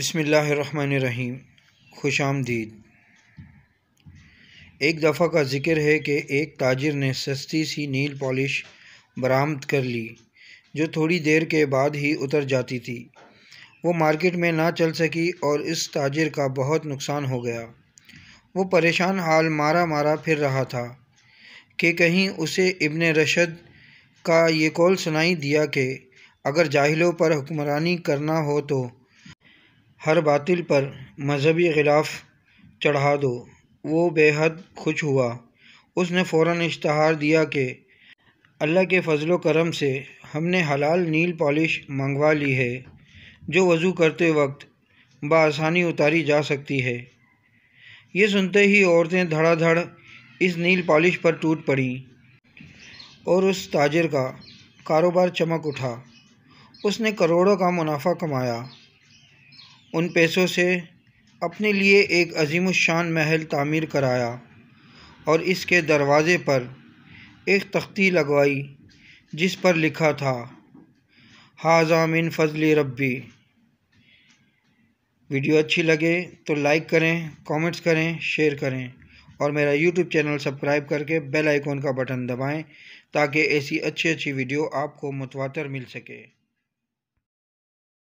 बसमीम खुश आमदीद एक दफ़ा का ज़िक्र है कि एक ताजर ने सस्ती सी नील पॉलिश बरामद कर ली जो थोड़ी देर के बाद ही उतर जाती थी वो मार्केट में ना चल सकी और इस ताजर का बहुत नुकसान हो गया वो परेशान हाल मारा मारा फिर रहा था कि कहीं उसे इब्ने रशद का ये कौल सुनाई दिया कि अगर जाहिलों पर हुक्मरानी करना हो तो हर बातिल पर मज़हबी खिलाफ चढ़ा दो वो बेहद खुश हुआ उसने फ़ौर इश्तहार दिया कि अल्लाह के फ़जल करम से हमने हलाल नील पॉलिश मंगवा ली है जो वज़ू करते वक्त बसानी उतारी जा सकती है ये सुनते ही औरतें धड़ाधड़ इस नील पॉलिश पर टूट पड़ी और उस ताजर का कारोबार चमक उठा उसने करोड़ों का मुनाफा कमाया उन पैसों से अपने लिए एक अजीम शान महल तामीर कराया और इसके दरवाज़े पर एक तख्ती लगवाई जिस पर लिखा था हाजा मिन फजल रब्बी वीडियो अच्छी लगे तो लाइक करें कमेंट्स करें शेयर करें और मेरा यूट्यूब चैनल सब्सक्राइब करके बेल आइकॉन का बटन दबाएं ताकि ऐसी अच्छी अच्छी वीडियो आपको मुतवा मिल सके